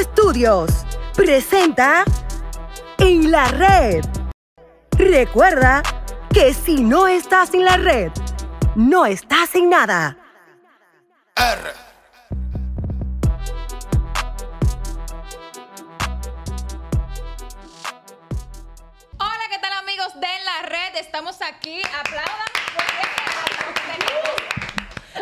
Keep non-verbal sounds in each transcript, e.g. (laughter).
Estudios presenta En la Red. Recuerda que si no estás en la red, no estás en nada. Hola, tal amigos de la Red? estamos aquí. Aplaudan.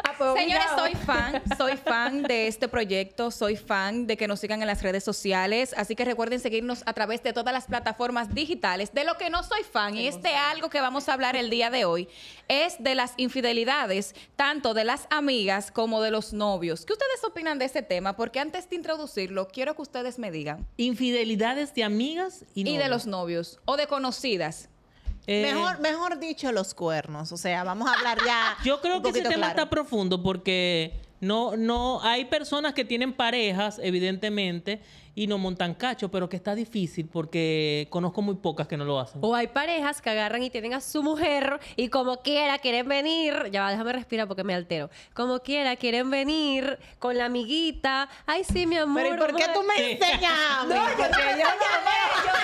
Ah, pues, Señores, soy fan, (laughs) soy fan de este proyecto, soy fan de que nos sigan en las redes sociales, así que recuerden seguirnos a través de todas las plataformas digitales. De lo que no soy fan, y es de algo que vamos a hablar el día de hoy, es de las infidelidades, tanto de las amigas como de los novios. ¿Qué ustedes opinan de este tema? Porque antes de introducirlo, quiero que ustedes me digan. Infidelidades de amigas y, y de los novios o de conocidas. Eh, mejor, mejor dicho, los cuernos. O sea, vamos a hablar ya. (laughs) Yo creo que ese tema está profundo porque no, no, hay personas que tienen parejas, evidentemente, y no montan cacho, pero que está difícil porque conozco muy pocas que no lo hacen. O hay parejas que agarran y tienen a su mujer y como quiera quieren venir, ya va, déjame respirar porque me altero, como quiera quieren venir con la amiguita, ay sí, mi amor. Pero ¿y por qué tú me enseñas? (laughs) no, yo yo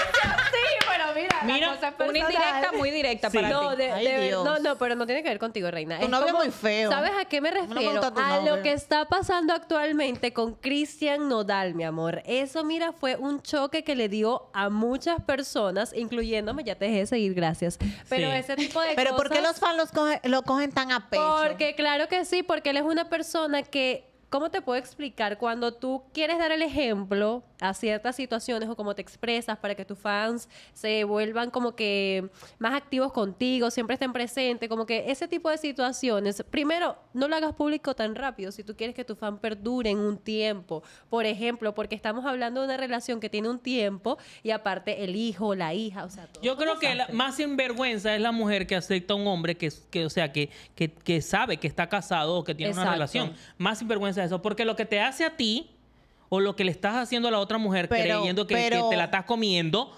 sí, pero mira, cosa una indirecta muy directa para no, no, no, pero no tiene que ver contigo, Reina. Tu es muy feo. ¿Sabes a qué me refiero? a lo que está pasando actualmente con Cristian Nodal, mi amor. Eso mira, fue un choque que le dio a muchas personas, incluyéndome, ya te dejé seguir, gracias. Pero ese tipo de Pero ¿por qué los fans lo cogen tan a pecho? Porque claro que sí, porque él es una persona que, ¿cómo te puedo explicar? Cuando tú quieres dar el ejemplo, a ciertas situaciones o cómo te expresas para que tus fans se vuelvan como que más activos contigo, siempre estén presentes, como que ese tipo de situaciones. Primero, no lo hagas público tan rápido si tú quieres que tu fan perdure en un tiempo. Por ejemplo, porque estamos hablando de una relación que tiene un tiempo y aparte el hijo, la hija, o sea, todo Yo creo que la más sinvergüenza es la mujer que acepta a un hombre que, que o sea, que, sabe que está casado o que tiene una relación. Más sinvergüenza eso, porque lo que te hace a ti o lo que le estás haciendo a la otra mujer creyendo que, te la estás comiendo,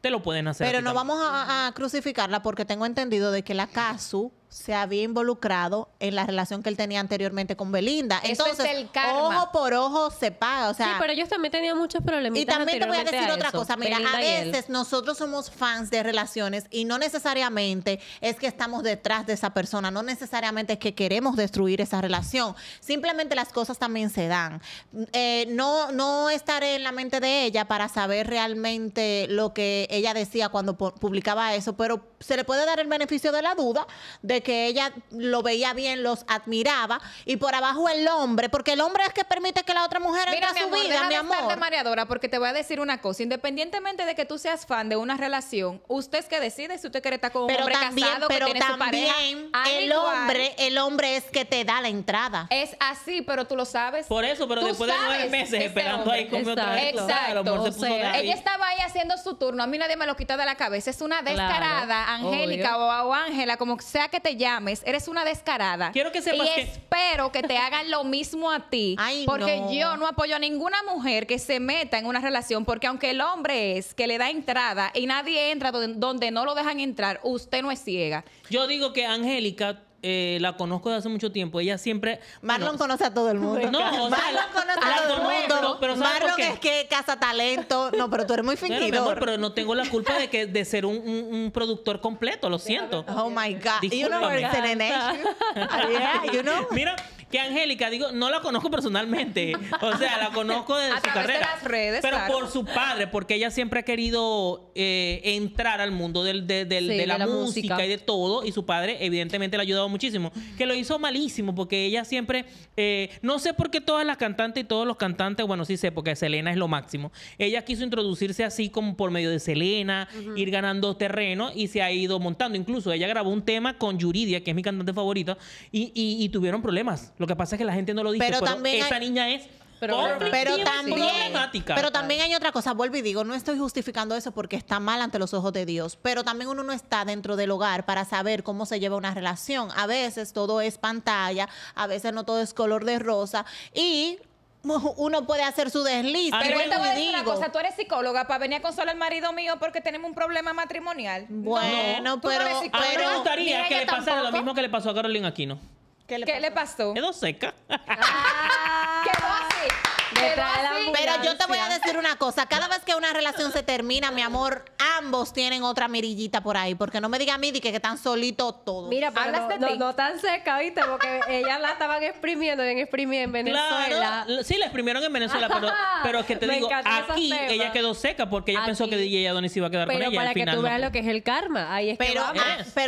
te lo pueden hacer. Pero no vamos a, a, crucificarla porque tengo entendido de que la CASU se había involucrado en la relación que él tenía anteriormente con Belinda. Eso Entonces, es el ojo por ojo se paga. O sea, sí, pero ellos también tenían muchos problemas. Y también te voy a decir otra cosa. Mira, a veces nosotros somos fans de relaciones y no necesariamente es que estamos detrás de esa persona, no necesariamente es que queremos destruir esa relación. Simplemente las cosas también se dan. Eh, no, no estaré en la mente de ella para saber realmente lo que ella decía cuando publicaba eso, pero se le puede dar el beneficio de la duda de que ella lo veía bien, los admiraba, y por abajo el hombre, porque el hombre es que permite que la otra mujer entre a su amor, vida, mi amor. Estar de mareadora, porque te voy a decir una cosa, independientemente de que tú seas fan de una relación, usted es que decide si usted quiere estar con un hombre casado pero que tiene también su pareja. El hombre, el hombre es que te da la entrada. Es así, pero tú lo sabes. Por eso, pero después de nueve meses esperando ahí con otra Exacto. ella estaba ahí haciendo su turno, a mí nadie me lo quita de la cabeza. Es una descarada, Angélica o Ángela, como sea que te llames, eres una descarada. Quiero que sepas y espero que te hagan lo mismo a ti. (laughs) porque yo no apoyo a ninguna mujer que se meta en una relación, porque aunque el hombre es que le da entrada y nadie entra donde, donde no lo dejan entrar, usted no es ciega. Yo digo que Angélica eh, la conozco de hace mucho tiempo. Ella siempre. Marlon conoce a todo el mundo. No, Marlon conoce a todo el mundo. Marlon es que casa talento. No, pero tú eres muy fingidor. Pero, pero no tengo la culpa de que de ser un, un, productor completo, lo siento. Oh my God. y You know where it's you know? Mira, que Angélica, digo, no la conozco personalmente. O sea, la conozco desde (laughs) su carrera. De redes, pero por su padre, porque ella siempre ha querido eh, entrar al mundo de, la música, y de todo. Y su padre, evidentemente, le ha ayudado muchísimo. Que lo hizo malísimo, porque ella siempre. Eh, no sé por qué todas las cantantes y todos los cantantes, bueno, sí sé, porque Selena es lo máximo. Ella quiso introducirse así como por medio de Selena, ir ganando terreno y se ha ido montando. Incluso ella grabó un tema con Yuridia, que es mi cantante favorito, y tuvieron problemas. Lo que pasa es que la gente no lo dice, pero, también esa niña es pero, pero, también, pero también hay otra cosa, vuelvo y digo, no estoy justificando eso porque está mal ante los ojos de Dios, pero también uno no está dentro del hogar para saber cómo se lleva una relación. A veces todo es pantalla, a veces no todo es color de rosa y uno puede hacer su desliz. Pero te voy a decir una cosa, tú eres psicóloga para venir a consolar al marido mío porque tenemos un problema matrimonial. Bueno, pero, pero a mí me gustaría que le pasara lo mismo que le pasó a Carolina Aquino. ¿Qué le pasó? Quedó seca. Ah. quedó así. Pero, yo te voy a decir una cosa. Cada vez que una relación se termina, mi amor, ambos tienen otra mirillita por ahí. Porque no me diga a mí que, están solitos todos. Mira, no, tan seca, ¿viste? Porque ellas la estaban exprimiendo, bien exprimida en Venezuela. Sí, la exprimieron en Venezuela, pero, es (laughs) ah, que te digo, aquí ella quedó seca porque ella pensó que DJ Adonis iba a quedar con ella. Pero para que tú veas lo que es el karma. Ah, pero,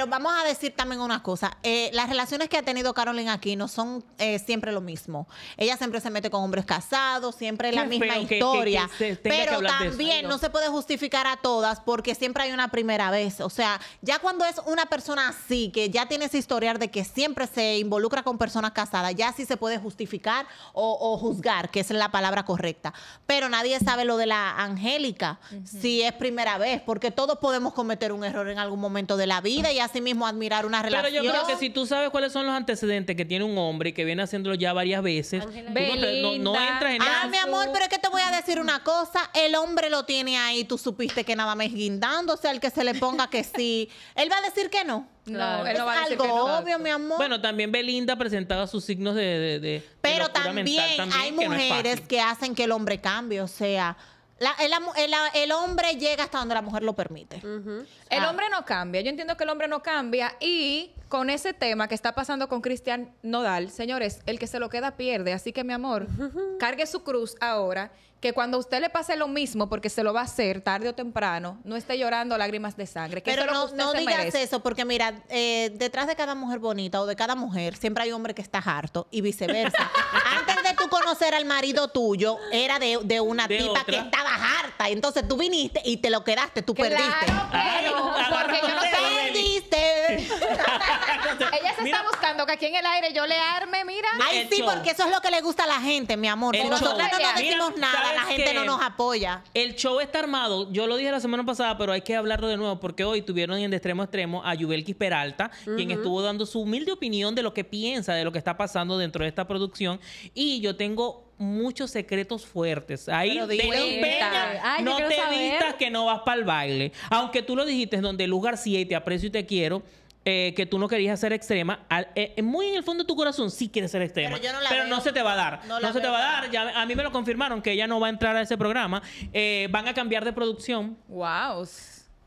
vamos. A, decir también una cosa. Eh, las relaciones que ha tenido Carolyn aquí no son eh, siempre lo mismo. Ella siempre se mete con hombres casados siempre siempre la misma historia. pero también no. se puede justificar a todas porque siempre hay una primera vez. O sea, ya cuando es una persona así, que ya tiene ese historial de que siempre se involucra con personas casadas, ya sí se puede justificar o, juzgar, que es la palabra correcta. Pero nadie sabe lo de la Angélica, si es primera vez, porque todos podemos cometer un error en algún momento de la vida y así mismo admirar una relación Pero yo creo que si tú sabes cuáles son los antecedentes que tiene un hombre que viene haciéndolo ya varias veces, no, no- en Ah, mi amor, pero es que te voy a decir una cosa. El hombre lo tiene ahí, tú supiste que nada más guindando, o sea, el que se le ponga que sí. (laughs) Él va a decir que no. No, él no va a decir algo que no. obvio, mi amor. Bueno, también Belinda presentaba sus signos de. de, pero también, hay mujeres que hacen que el hombre cambie, o sea el, hombre llega hasta donde la mujer lo permite. Ah. El hombre no cambia. Yo entiendo que el hombre no cambia. Y con ese tema que está pasando con Cristian Nodal, señores, el que se lo queda pierde. Así que, mi amor, cargue su cruz ahora que cuando a usted le pase lo mismo, porque se lo va a hacer tarde o temprano, no esté llorando lágrimas de sangre. Pero eso no, no digas eso, porque mira, eh, detrás de cada mujer bonita o de cada mujer, siempre hay hombre que está harto y viceversa. (laughs) Antes de tú conocer al marido tuyo, era de, de una tipa que estaba harta. entonces tú viniste y te lo quedaste, tú perdiste. Ah, yo no Perdiste. (laughs) Ella se está buscando que aquí en el aire yo le arme, mira. Ay, sí, porque eso es lo que le gusta a la gente, mi amor. El nosotros no nos decimos nada, la gente no nos apoya. El show está armado. Yo lo dije la semana pasada, pero hay que hablarlo de nuevo porque hoy tuvieron en de extremo extremo a Yubelki Peralta, quien estuvo dando su humilde opinión de lo que piensa de lo que está pasando dentro de esta producción. Y yo tengo muchos secretos fuertes. Ahí te no te vistas que no vas para el baile. Aunque tú lo dijiste, donde Luz García y te aprecio y te quiero, eh, que tú no querías ser extrema, eh, eh, muy en el fondo de tu corazón sí quieres ser extrema, pero, no, se te va a dar, no, se te va a dar, a mí me lo confirmaron que ella no va a entrar a ese programa, van a cambiar de producción. Wow.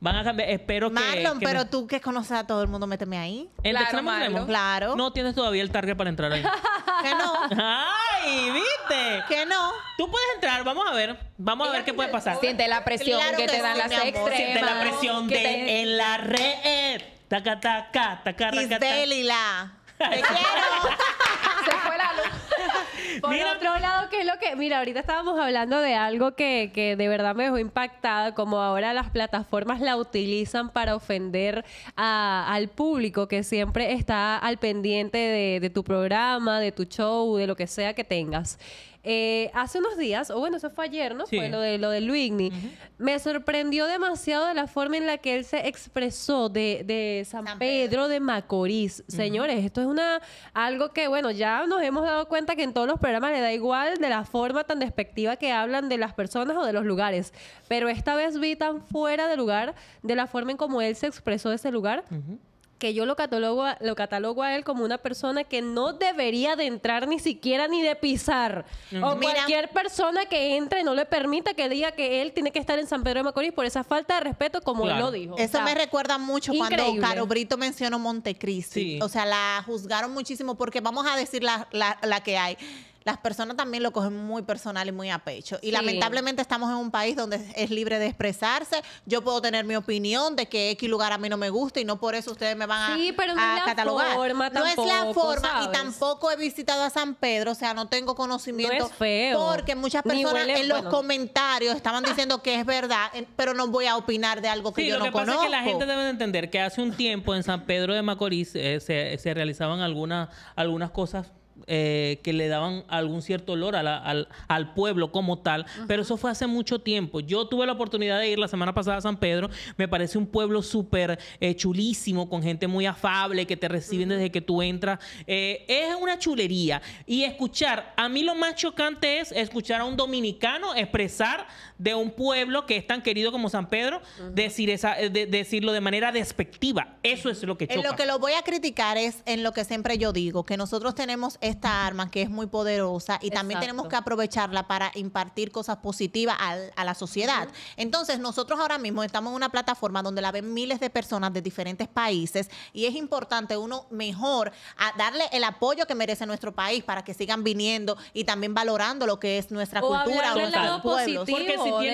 Van a cambiar, espero que... Marlon, pero tú que conoces a todo el mundo, méteme ahí. ¿En claro, Claro. No tienes todavía el target para entrar ahí. (laughs) que no. ¡Ay, viste! Que no. Tú puedes entrar, vamos a ver. Vamos a ver qué puede pasar. Siente la presión que, te dan las extremas. Siente la presión de en la red. Taca, taca, taca, taca. Delila. Te quiero. Se fue la luz. Por mira, otro lado, ¿qué es lo que.? Mira, ahorita estábamos hablando de algo que, de verdad me dejó impactada, como ahora las plataformas la utilizan para ofender al público que siempre está al pendiente de, tu programa, de tu show, de lo que sea que tengas. Eh, hace unos días, o bueno, eso fue ayer, ¿no? Fue lo de lo de Luigni. Me sorprendió demasiado la forma en la que él se expresó de, San, Pedro, de Macorís. Señores, esto es una algo que, bueno, ya nos hemos dado cuenta que en todos los programa le da igual de la forma tan despectiva que hablan de las personas o de los lugares. Pero esta vez vi tan fuera de lugar de la forma en como él se expresó de ese lugar. que yo lo catalogo, a, lo catalogo a él como una persona que no debería de entrar ni siquiera ni de pisar. O cualquier persona que entre no le permita que diga que él tiene que estar en San Pedro de Macorís por esa falta de respeto como él lo dijo. Eso me recuerda mucho cuando Caro Brito mencionó Montecristi. O sea, la juzgaron muchísimo porque vamos a decir la que hay las personas también lo cogen muy personal y muy a pecho. Y lamentablemente estamos en un país donde es libre de expresarse. Yo puedo tener mi opinión de que X lugar a mí no me gusta y no por eso ustedes me van a, sí, pero no es catalogar. no es la forma y tampoco he visitado a San Pedro, o sea, no tengo conocimiento. es feo. Porque muchas personas en los comentarios estaban ah. diciendo que es verdad, pero no voy a opinar de algo que yo no conozco. Lo que pasa que la gente debe entender que hace un tiempo en San Pedro de Macorís eh, se, se realizaban algunas algunas cosas eh, que le daban algún cierto olor al, pueblo como tal, pero eso fue hace mucho tiempo. Yo tuve la oportunidad de ir la semana pasada a San Pedro, me parece un pueblo súper eh, chulísimo, con gente muy afable, que te reciben desde que tú entras. Eh, es una chulería. Y escuchar, a mí lo más chocante es escuchar a un dominicano expresar de un pueblo que es tan querido como San Pedro, decir esa, eh, decirlo de manera despectiva. Eso es lo que choca. En lo que lo voy a criticar es en lo que siempre yo digo, que nosotros tenemos esta arma que es muy poderosa y también tenemos que aprovecharla para impartir cosas positivas a, la sociedad. Entonces, nosotros ahora mismo estamos en una plataforma donde la ven miles de personas de diferentes países y es importante uno mejor darle el apoyo que merece nuestro país para que sigan viniendo y también valorando lo que es nuestra cultura, nuestro pueblo si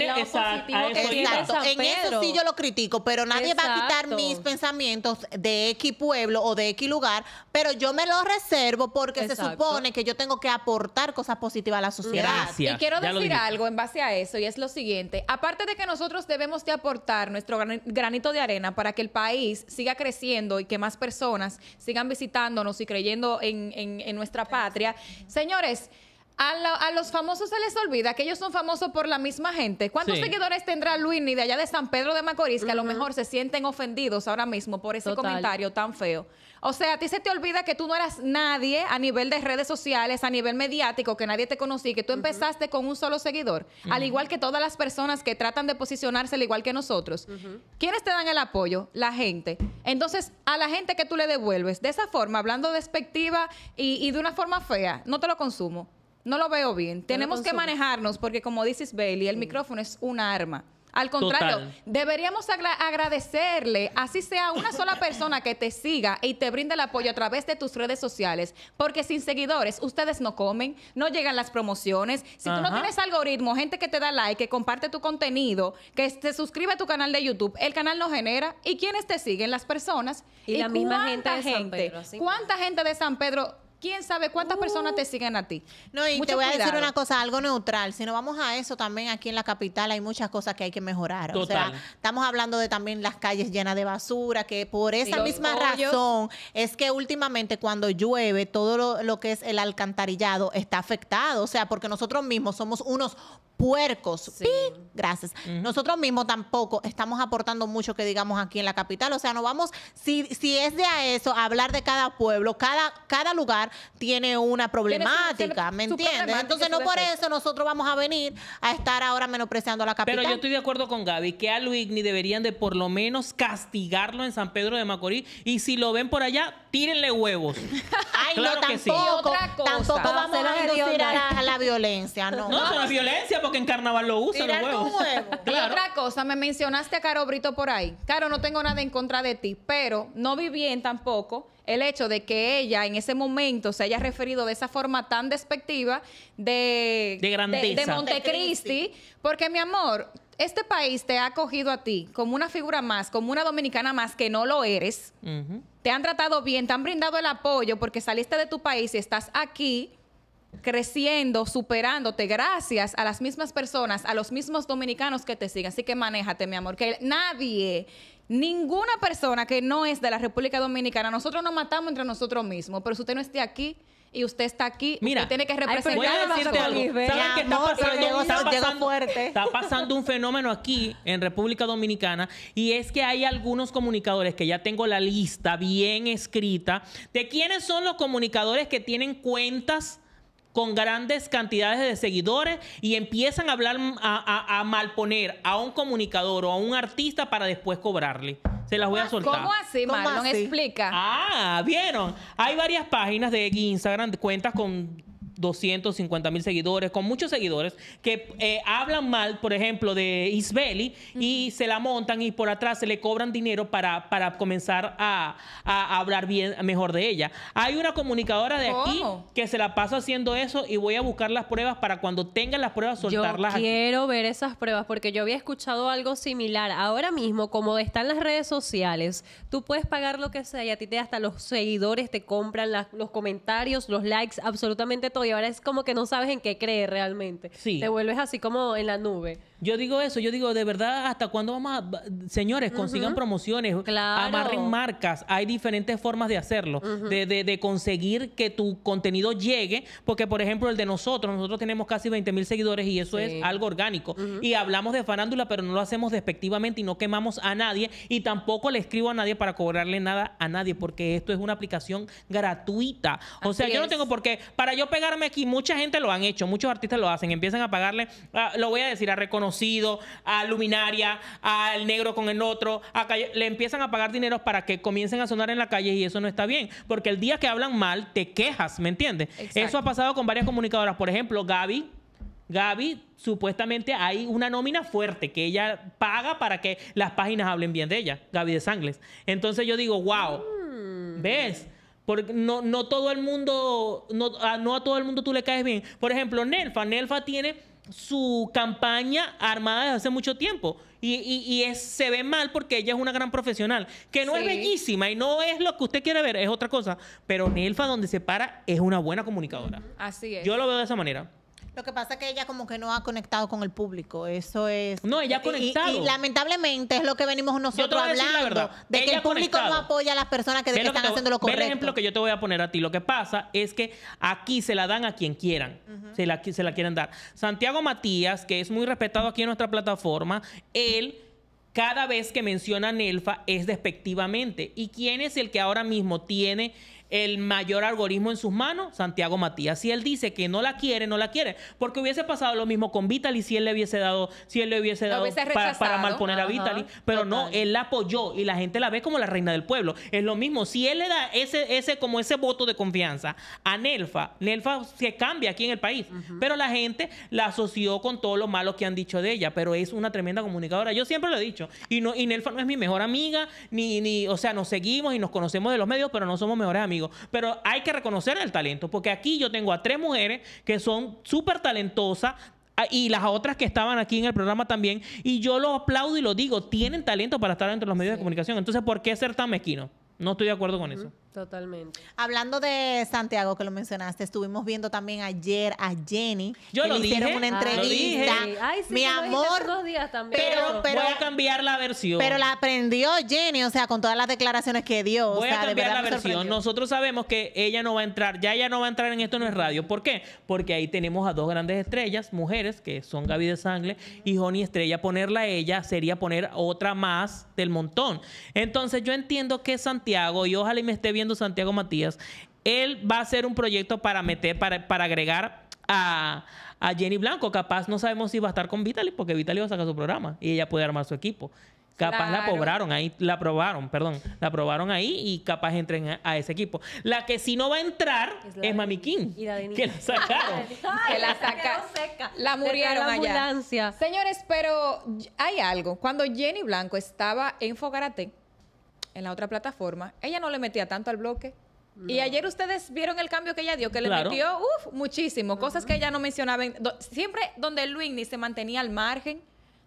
exacto, En eso sí yo lo critico, pero nadie va a quitar mis pensamientos de X pueblo o de X lugar, pero yo me los reservo porque se supone que yo tengo que aportar cosas positivas a la sociedad. Y quiero decir algo en base a eso y es lo siguiente, aparte de que nosotros debemos de aportar nuestro granito de arena para que el país siga creciendo y que más personas sigan visitándonos y creyendo en nuestra patria, señores, a, los famosos se les olvida que ellos son famosos por la misma gente. ¿Cuántos seguidores tendrá Luini de allá de San Pedro de Macorís que a lo mejor se sienten ofendidos ahora mismo por ese comentario tan feo? O sea, a ti se te olvida que tú no eras nadie a nivel de redes sociales, a nivel mediático, que nadie te conocía, que tú empezaste con un solo seguidor, al igual que todas las personas que tratan de posicionarse al igual que nosotros. ¿Quiénes te dan el apoyo? La gente. Entonces, a la gente que tú le devuelves, de esa forma, hablando despectiva y, y de una forma fea, no te lo consumo. No lo veo bien. Tenemos que manejarnos porque, como dices, Bailey, el micrófono es un arma. Al contrario, deberíamos agradecerle, así sea una sola persona que te siga y te brinde el apoyo a través de tus redes sociales, porque sin seguidores ustedes no comen, no llegan las promociones. Si tú no tienes algoritmo, gente que te da like, que comparte tu contenido, que se suscribe a tu canal de YouTube, el canal no genera. ¿Y quiénes te siguen? Las personas. Y, la misma gente ¿Cuánta gente de San Pedro quién sabe cuántas personas te oh. siguen a ti. No, y te voy a decir una cosa, algo neutral. Si no vamos a eso, también aquí en la capital hay muchas cosas que hay que mejorar. O sea, estamos hablando de también las calles llenas de basura, que por esa misma razón es que últimamente cuando llueve, todo lo, que es el alcantarillado está afectado. O sea, porque nosotros mismos somos unos puercos. Sí. Gracias. Nosotros mismos tampoco estamos aportando mucho que digamos aquí en la capital. O sea, no vamos, si, si es de a eso, hablar de cada pueblo, cada, cada lugar tiene una problemática, ¿me entiendes? Entonces no por eso nosotros vamos a venir a estar ahora menospreciando a la capital. Pero yo estoy de acuerdo con Gaby, que a Luigni deberían de por lo menos castigarlo en San Pedro de Macorís y si lo ven por allá, tírenle huevos. (laughs) Ay, no, tampoco, tampoco vamos a inducir a la, violencia, no. (laughs) No, es una violencia porque en carnaval lo usan los huevos. (laughs) Y otra cosa, me mencionaste a Caro Brito por ahí. Caro, no tengo nada en contra de ti, pero no viví en tampoco el hecho de que ella en ese momento se haya referido de esa forma tan despectiva de, de, Montecristi, porque mi amor, este país te ha acogido a ti como una figura más, como una dominicana más que no lo eres. Te han tratado bien, te han brindado el apoyo porque saliste de tu país y estás aquí creciendo, superándote, gracias a las mismas personas, a los mismos dominicanos que te siguen. Así que manéjate, mi amor, que nadie Ninguna persona que no es de la República Dominicana, nosotros nos matamos entre nosotros mismos, pero si usted no esté aquí y usted está aquí, Mira, usted tiene que representar a ¿Saben está pasando? está pasando un fenómeno aquí en República Dominicana y es que hay algunos comunicadores que ya tengo la lista bien escrita de quiénes son los comunicadores que tienen cuentas con grandes cantidades de seguidores y empiezan a hablar, a, malponer a un comunicador o a un artista para después cobrarle. Se las voy a ah, soltar. ¿Cómo así, Marlon? Explica. Ah, ¿vieron? Hay varias páginas de Instagram, cuentas con 250 mil seguidores, con muchos seguidores, que eh, hablan mal, por ejemplo, de Isbeli y se la montan y por atrás se le cobran dinero para, comenzar a, hablar bien mejor de ella. Hay una comunicadora de aquí que se la pasa haciendo eso y voy a buscar las pruebas para cuando tengan las pruebas soltarlas. Yo quiero ver esas pruebas porque yo había escuchado algo similar. Ahora mismo, como están las redes sociales, tú puedes pagar lo que sea y a ti te hasta los seguidores te compran los comentarios, los likes, absolutamente todo ahora es como que no sabes en qué creer realmente. Sí. Te vuelves así como en la nube. Yo digo eso, yo digo, de verdad, ¿hasta cuándo vamos a...? Señores, consigan promociones, amarren marcas, hay diferentes formas de hacerlo, de, conseguir que tu contenido llegue, porque por ejemplo el de nosotros, nosotros tenemos casi 20 mil seguidores y eso es algo orgánico. Y hablamos de farándula, pero no lo hacemos despectivamente y no quemamos a nadie y tampoco le escribo a nadie para cobrarle nada a nadie, porque esto es una aplicación gratuita. O sea, yo no tengo por qué, para yo pegarme aquí, mucha gente lo han hecho, muchos artistas lo hacen, empiezan a pagarle, ah, lo voy a decir, a reconocer conocido, a Luminaria, al negro con el otro, le empiezan a pagar dinero para que comiencen a sonar en la calle y eso no está bien, porque el día que hablan mal te quejas, ¿me entiendes? Eso ha pasado con varias comunicadoras, por ejemplo, Gaby, Gaby, supuestamente hay una nómina fuerte que ella paga para que las páginas hablen bien de ella, Gaby de Sangles. Entonces yo digo, wow, mm. ¿ves? Porque no, no todo el mundo, no a, no a todo el mundo tú le caes bien. Por ejemplo, Nelfa, Nelfa tiene su campaña armada desde hace mucho tiempo. Y, se ve mal porque ella es una gran profesional, que no es bellísima y no es lo que usted quiere ver, es otra cosa. Pero Nelfa, donde se para, es una buena comunicadora. Así es. Yo lo veo de esa manera. Lo que pasa es que ella como que no ha conectado con el público. Eso es. No, ella ha conectado. Y, lamentablemente es lo que venimos nosotros hablando. De que el público no apoya a las personas que, están haciendo lo correcto. el ejemplo que yo te voy a poner a ti. Lo que pasa es que aquí se la dan a quien quieran. se, la, se la quieren dar. Santiago Matías, que es muy respetado aquí en nuestra plataforma, él cada vez que menciona Nelfa es despectivamente. ¿Y quién es el que ahora mismo tiene el mayor algoritmo en sus manos, Santiago Matías. Si él dice que no la quiere, no la quiere. Porque hubiese pasado lo mismo con Vitali si él le hubiese dado, si él le hubiese dado para, para, malponer a Vitali. Pero no, él la apoyó y la gente la ve como la reina del pueblo. Es lo mismo. Si él le da ese, ese, como ese voto de confianza a Nelfa, Nelfa se cambia aquí en el país. Pero la gente la asoció con todo lo malo que han dicho de ella. Pero es una tremenda comunicadora. Yo siempre lo he dicho. Y no, y Nelfa no es mi mejor amiga, ni, ni, o sea, nos seguimos y nos conocemos de los medios, pero no somos mejores amigos pero hay que reconocer el talento, porque aquí yo tengo a tres mujeres que son súper talentosas, ah, y las otras que estaban aquí en el programa también. Y yo lo aplaudo y lo digo, tienen talento para estar dentro de los medios de comunicación. Entonces, ¿por qué ser tan mezquino? No estoy de acuerdo con eso. Totalmente. Hablando de Santiago, que lo mencionaste, estuvimos viendo también ayer a Jenny. Yo lo le hicieron una ah, entrevista. Mi amor. Pero, voy a cambiar la versión. Pero la aprendió Jenny, o sea, con todas las declaraciones que dio. Voy o sea, a cambiar la versión. Nosotros sabemos que ella no va a entrar, ya ella no va a entrar en esto en es radio. ¿Por qué? Porque ahí tenemos a dos grandes estrellas, mujeres, que son Gaby de Sangre y Johnny Estrella. Ponerla a ella sería poner otra más del montón. Entonces yo entiendo que Santiago, y ojalá y me esté viendo Santiago Matías, él va a hacer un proyecto para meter, para, agregar a, Jenny Blanco. Capaz no sabemos si va a estar con Vitaly, porque Vitaly va a sacar su programa y ella puede armar su equipo. Capaz la cobraron ahí, la probaron, perdón, la probaron ahí y capaz entren a, ese equipo. La que si no va a entrar es, Mamiquín. Mami que la sacaron. (laughs) que la sacaron. La murieron allá. Señores, pero hay algo. Cuando Jenny Blanco estaba en Fogarate, en la otra plataforma, ella no le metía tanto al bloque. Y ayer ustedes vieron el cambio que ella dio, que le metió muchísimo, cosas que ella no mencionaba. siempre donde Luis ni se mantenía al margen,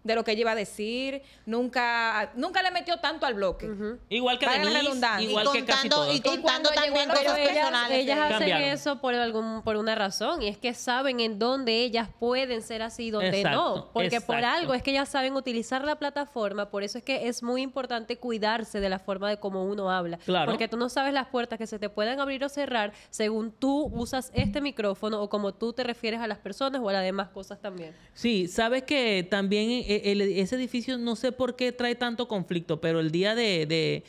de lo que ella iba a decir, nunca, nunca le metió tanto al bloque. Igual que Denise, igual que casi Y contando también cosas personales. Ellas hacen eso por, algún, por una razón, y es que saben en dónde ellas pueden ser así y dónde no. Porque por algo es que ellas saben utilizar la plataforma, por eso es que es muy importante cuidarse de la forma de cómo uno habla. Porque tú no sabes las puertas que se te pueden abrir o cerrar según tú usas este micrófono o como tú te refieres a las personas o a las demás cosas también. Sí, sabes que también... Eh, ese edificio no sé por qué trae tanto conflicto, pero el día de,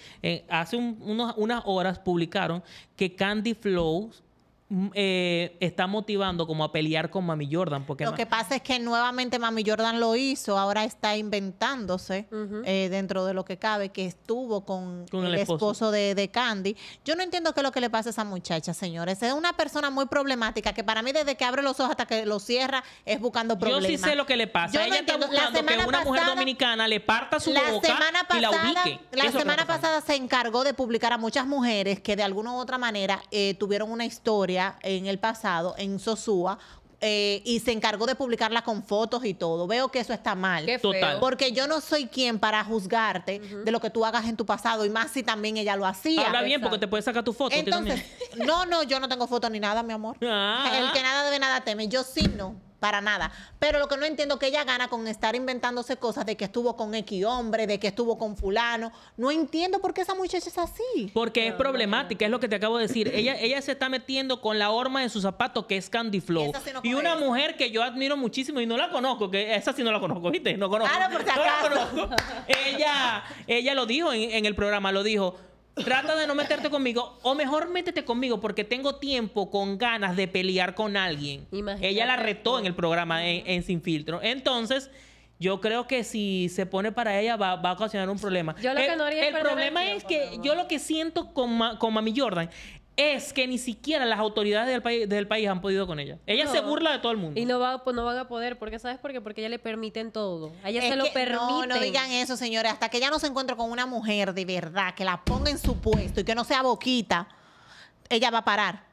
hace unas horas publicaron que Candy Flows Mm, eh, está motivando como a pelear con Mami Jordan. Porque lo que pasa es que nuevamente Mami Jordan lo hizo, ahora está inventándose eh, dentro de lo que cabe, que estuvo con, el, esposo, de, Candy. Yo no entiendo qué es lo que le pasa a esa muchacha, señores. Es una persona muy problemática que para mí desde que abre los ojos hasta que lo cierra es buscando problemas. Yo sí sé lo que le pasa. Yo Ella está buscando que una mujer dominicana le parta su boca y la ubique. La semana pasada se encargó de publicar a muchas mujeres que de alguna u otra manera eh, tuvieron una historia en el pasado, en Sosúa, eh, y se encargó de publicarla con fotos y todo. Veo que eso está mal. Porque yo no soy quien para juzgarte de lo que tú hagas en tu pasado y más si también ella lo hacía. Habla bien porque te puede sacar tu foto. Entonces, (laughs) no, no, yo no tengo foto ni nada, mi amor. Ah. El que nada debe nada teme. Yo sí no para nada. Pero lo que no entiendo que ella gana con estar inventándose cosas de que estuvo con X hombre, de que estuvo con fulano. No entiendo por qué esa muchacha es así. Porque es problemática, es lo que te acabo de decir. ella, ella se está metiendo con la horma de su zapato que es Candy Flow. Y, una mujer que yo admiro muchísimo y no la conozco, que esa sí no la conozco, ¿viste? No conozco. Ah, (laughs) ella, ella lo dijo en el programa, lo dijo Trata de no meterte conmigo o mejor métete conmigo porque tengo tiempo con ganas de pelear con alguien. Ella la retó en el programa en, Sin Filtro. Entonces, yo creo que si se pone para ella va, a ocasionar un problema. Yo lo el, que no haría el problema es que yo lo que siento con, con Mami Jordan es que ni siquiera las autoridades del, país del país han podido con ella. Ella se burla de todo el mundo. Y no, va, pues, no van a poder, porque ¿sabes por qué? Porque ella le permiten todo. ella se lo permite No, no digan eso, señores. Hasta que ella no se encuentre con una mujer de verdad, que la ponga en su puesto y que no sea boquita, ella va a parar.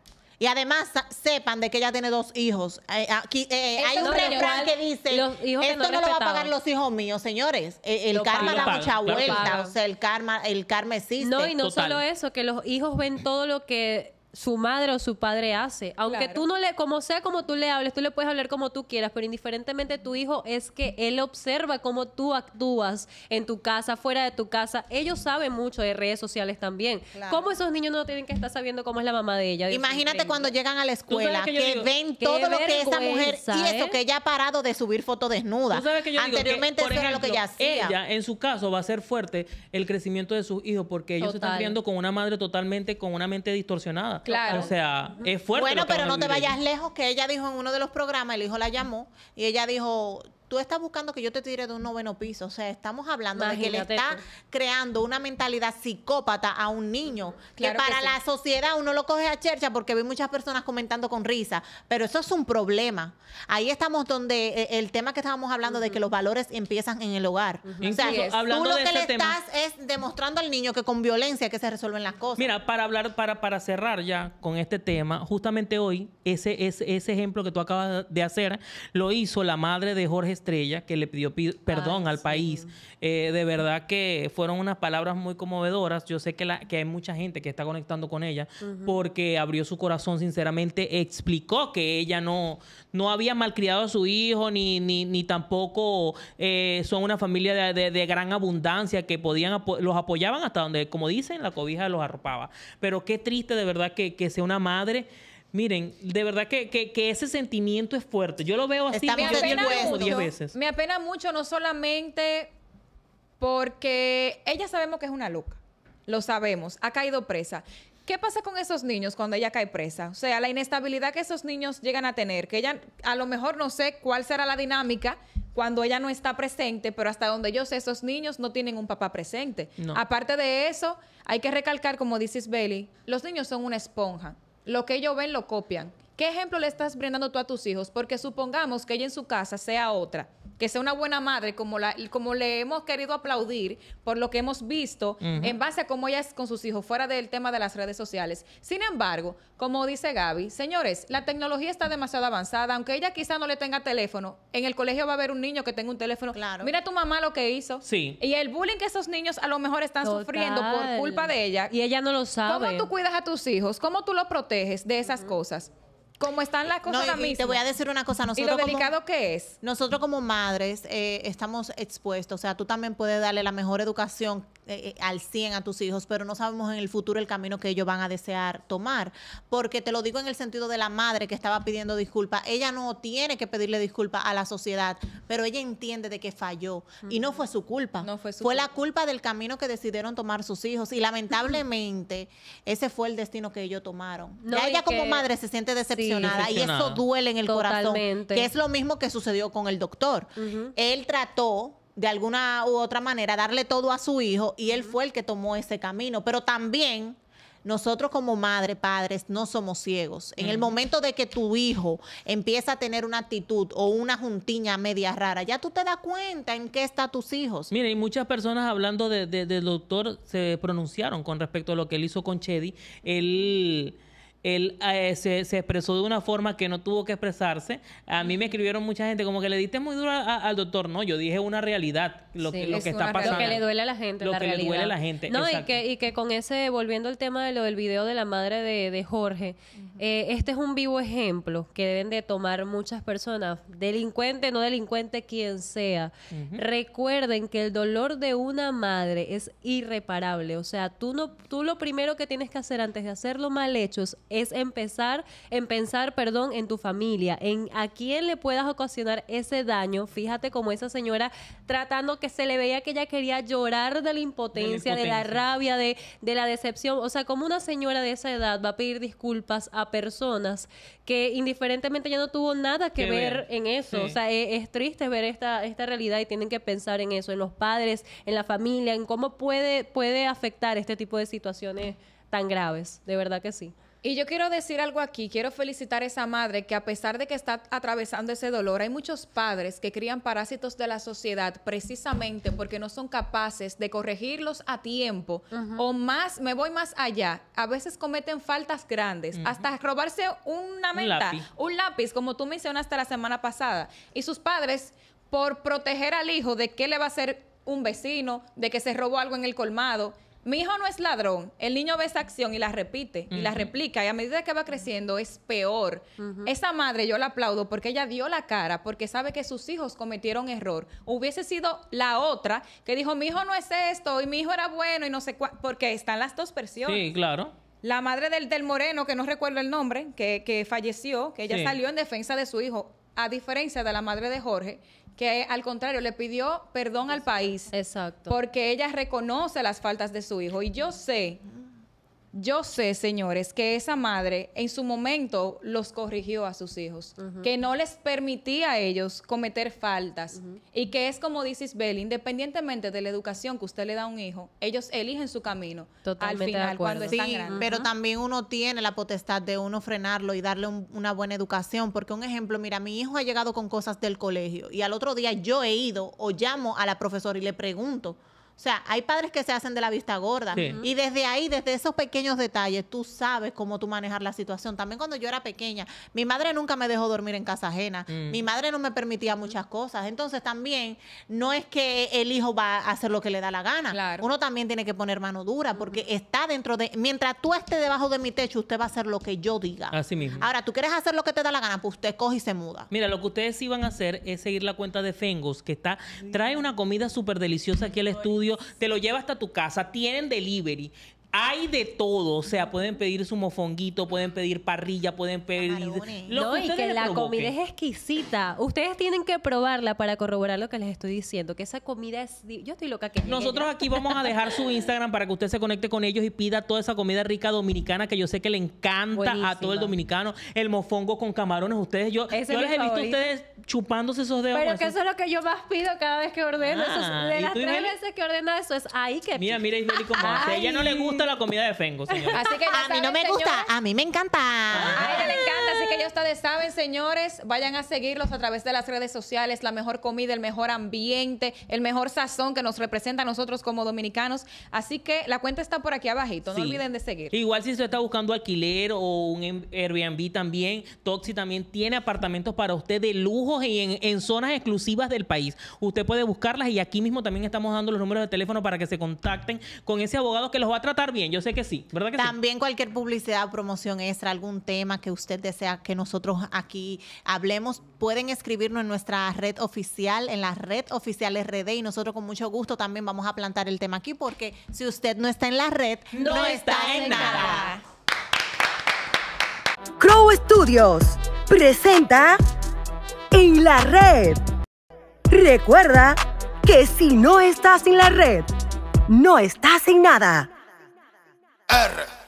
Y además sepan de que ella tiene dos hijos. Eh, eh, eh, hay un refrán que dice, esto no, lo va a pagar los hijos míos, señores. el karma da mucha vuelta, o sea, el karma, el karma existe. No, y no solo eso, que los hijos ven todo lo que su madre o su padre hace. Aunque tú no le, como sea como tú le hables, tú le puedes hablar como tú quieras, pero indiferentemente tu hijo es que él observa cómo tú actúas en tu casa, fuera de tu casa. Ellos saben mucho de redes sociales también. ¿Cómo esos niños no tienen que estar sabiendo cómo es la mamá de ella? Imagínate cuando llegan a la escuela, que, ven todo lo que esa mujer y eso ¿eh? que ella ha parado de subir fotos desnudas. Anteriormente eso era lo que ella hacía. en su caso, va a ser fuerte el crecimiento de sus hijos porque ellos están criando con una madre totalmente, con una mente distorsionada. Claro. O sea, es fuerte. Bueno, pero no te vayas lejos, que ella dijo en uno de los programas, el hijo la llamó y ella dijo, tú estás buscando que yo te tire de un noveno piso. O sea, estamos hablando de que le está creando una mentalidad psicópata a un niño. que para la sociedad uno lo coge a chercha porque ve muchas personas comentando con risa. Pero eso es un problema. Ahí estamos donde eh, el tema que estábamos hablando de que los valores empiezan en el hogar. O sea, tú lo que le estás es demostrando al niño que con violencia que se resuelven las cosas. Mira, para hablar, para, para cerrar ya con este tema, justamente hoy, ese, ese, ese ejemplo que tú acabas de hacer lo hizo la madre de Jorge estrella que le pidió perdón al país. Eh, de verdad que fueron unas palabras muy conmovedoras. Yo sé que, la, que hay mucha gente que está conectando con ella porque abrió su corazón, sinceramente, explicó que ella no, no había malcriado a su hijo ni, ni, ni tampoco eh, son una familia de, gran abundancia que podían los apoyaban hasta donde, como dicen, la cobija los arropaba. Pero qué triste de verdad que, que sea una madre. Miren, de verdad que, ese sentimiento es fuerte. Yo lo veo así me apena como veces. Me apena mucho, no solamente porque ella sabemos que es una loca. Lo sabemos. Ha caído presa. ¿Qué pasa con esos niños cuando ella cae presa? O sea, la inestabilidad que esos niños llegan a tener, que ella a lo mejor no sé cuál será la dinámica cuando ella no está presente, pero hasta donde yo sé, esos niños no tienen un papá presente. Aparte de eso, hay que recalcar, como dices, Isbeli, los niños son una esponja lo que ellos ven lo copian. ¿Qué ejemplo le estás brindando tú a tus hijos? Porque supongamos que ella en su casa sea otra que sea una buena madre, como, la, como le hemos querido aplaudir por lo que hemos visto en base a cómo ella es con sus hijos, fuera del tema de las redes sociales. Sin embargo, como dice Gaby, señores, la tecnología está demasiado avanzada, aunque ella quizá no le tenga teléfono, en el colegio va a haber un niño que tenga un teléfono. Mira tu mamá lo que hizo. Y el bullying que esos niños a lo mejor están sufriendo por culpa de ella. Y ella no lo sabe. ¿Cómo tú cuidas a tus hijos? ¿Cómo tú los proteges de esas cosas? como están las cosas Te voy a decir una cosa. ¿Y lo delicado como, que es? Nosotros como madres eh, estamos expuestos. O sea, tú también puedes darle la mejor educación eh, eh, al 100 a tus hijos, pero no sabemos en el futuro el camino que ellos van a desear tomar. Porque te lo digo en el sentido de la madre que estaba pidiendo disculpas. Ella no tiene que pedirle disculpas a la sociedad, pero ella entiende de que falló. Y no fue su culpa. No fue su Fue la culpa del camino que decidieron tomar sus hijos. Y lamentablemente, (clears throat) ese fue el destino que ellos tomaron. ella como madre se siente decepcionada, y eso duele en el corazón. Que es lo mismo que sucedió con el doctor. Él trató de alguna u otra manera, darle todo a su hijo y él fue el que tomó ese camino. Pero también nosotros como madre, padres, no somos ciegos. En el momento de que tu hijo empieza a tener una actitud o una juntiña media rara, ya tú te das cuenta en qué están tus hijos. Mire, y muchas personas hablando de, del doctor se pronunciaron con respecto a lo que él hizo con Chedi. Él él eh, se, expresó de una forma que no tuvo que expresarse. A mí me escribieron mucha gente como que le diste muy duro al doctor. No, yo dije una realidad, lo, que, está pasando. Lo que le duele a la gente. Lo que le duele a la gente. No, y que, y que, con ese, volviendo al tema de lo del video de la madre de, Jorge, eh, este es un vivo ejemplo que deben de tomar muchas personas, delincuente, no delincuente, quien sea. Recuerden que el dolor de una madre es irreparable. O sea, tú, no, tú lo primero que tienes que hacer antes de hacerlo mal hecho es es empezar en pensar, perdón, en tu familia, en a quién le puedas ocasionar ese daño. Fíjate como esa señora tratando que se le veía que ella quería llorar de la impotencia, de la, rabia, de, la decepción. O sea, como una señora de esa edad va a pedir disculpas a personas que indiferentemente ya no tuvo nada que, ver, en eso. O sea, es, es, triste ver esta, esta realidad y tienen que pensar en eso, en los padres, en la familia, en cómo puede, puede afectar este tipo de situaciones tan graves. De verdad que sí. Y yo quiero decir algo aquí, quiero felicitar a esa madre que a pesar de que está atravesando ese dolor, hay muchos padres que crían parásitos de la sociedad precisamente porque no son capaces de corregirlos a tiempo o más, me voy más allá, a veces cometen faltas grandes, hasta robarse una meta, un lápiz. como tú como tú mencionaste la semana pasada, y sus padres por proteger al hijo de que le va a hacer un vecino, de que se robó algo en el colmado, mi hijo no es ladrón, el niño ve esa acción y la repite y la replica y a medida que va creciendo es peor. Esa madre yo la aplaudo porque ella dio la cara, porque sabe que sus hijos cometieron error. Hubiese sido la otra que dijo, mi hijo no es esto y mi hijo era bueno y no sé cuál, porque están las dos versiones. Sí, claro. La madre del, moreno, que no recuerdo el nombre, que, falleció, que ella salió en defensa de su hijo, a diferencia de la madre de Jorge, que al contrario le pidió perdón al país. Exacto. Porque ella reconoce las faltas de su hijo. Y yo sé yo sé, señores, que esa madre en su momento los corrigió a sus hijos, que no les permitía a ellos cometer faltas y que es como dice Isbel, independientemente de la educación que usted le da a un hijo, ellos eligen su camino Totalmente al final cuando están Pero también uno tiene la potestad de uno frenarlo y darle una buena educación, porque un ejemplo, mira, mi hijo ha llegado con cosas del colegio y al otro día yo he ido o llamo a la profesora y le pregunto, o sea, hay padres que se hacen de la vista gorda. Y desde ahí, desde esos pequeños detalles, tú sabes cómo tú manejar la situación. También cuando yo era pequeña, mi madre nunca me dejó dormir en casa ajena. Mm. Mi madre no me permitía muchas cosas. Entonces también no es que el hijo va a hacer lo que le da la gana. Uno también tiene que poner mano dura porque está dentro de... Mientras tú estés debajo de mi techo, usted va a hacer lo que yo diga. Así mismo. Ahora, tú quieres hacer lo que te da la gana, pues usted coge y se muda. Mira, lo que ustedes iban a hacer es seguir la cuenta de Fengos, que está... Trae una comida súper deliciosa aquí al estudio te lo lleva hasta tu casa, tienen delivery, hay de todo, o sea, pueden pedir su mofonguito, pueden pedir parrilla, pueden pedir no, y que la comida es exquisita. Ustedes tienen que probarla para corroborar lo que les estoy diciendo, que esa comida es yo estoy loca que Nosotros aquí vamos a dejar su Instagram para que usted se conecte con ellos y pida toda esa comida rica dominicana que yo sé que le encanta a todo el dominicano, el mofongo con camarones, ustedes yo, yo les he visto a ustedes chupándose esos dedos. Pero que eso es lo que yo más pido cada vez que ordeno, ah, de las tres veces que ordeno eso es ahí que Mira, mira cómo hace. Ella no le gusta la comida de Fengo, Así que a mí no me gusta, a mí me encanta. A le encanta, así que ya ustedes saben, señores, vayan a seguirlos a través de las redes sociales, la mejor comida, el mejor ambiente, el mejor sazón que nos representa a nosotros como dominicanos. Así que la cuenta está por aquí abajito, no olviden de seguir. Igual si usted está buscando alquiler o un em, Airbnb también, Toxi también tiene apartamentos para usted de lujos y en zonas exclusivas del país. Usted puede buscarlas y aquí mismo también estamos dando los números de teléfono para que se contacten con ese abogado que los va a tratar bien, yo sé que sí, ¿verdad que También cualquier publicidad, promoción extra, algún tema que usted desea que nosotros aquí hablemos, pueden escribirnos en nuestra red oficial, en la red oficial RD y nosotros con mucho gusto también vamos a plantar el tema aquí porque si usted no está en la red, no, está, en nada. Crow Studios presenta En la red. Recuerda que si no estás en la red, no estás en nada. error.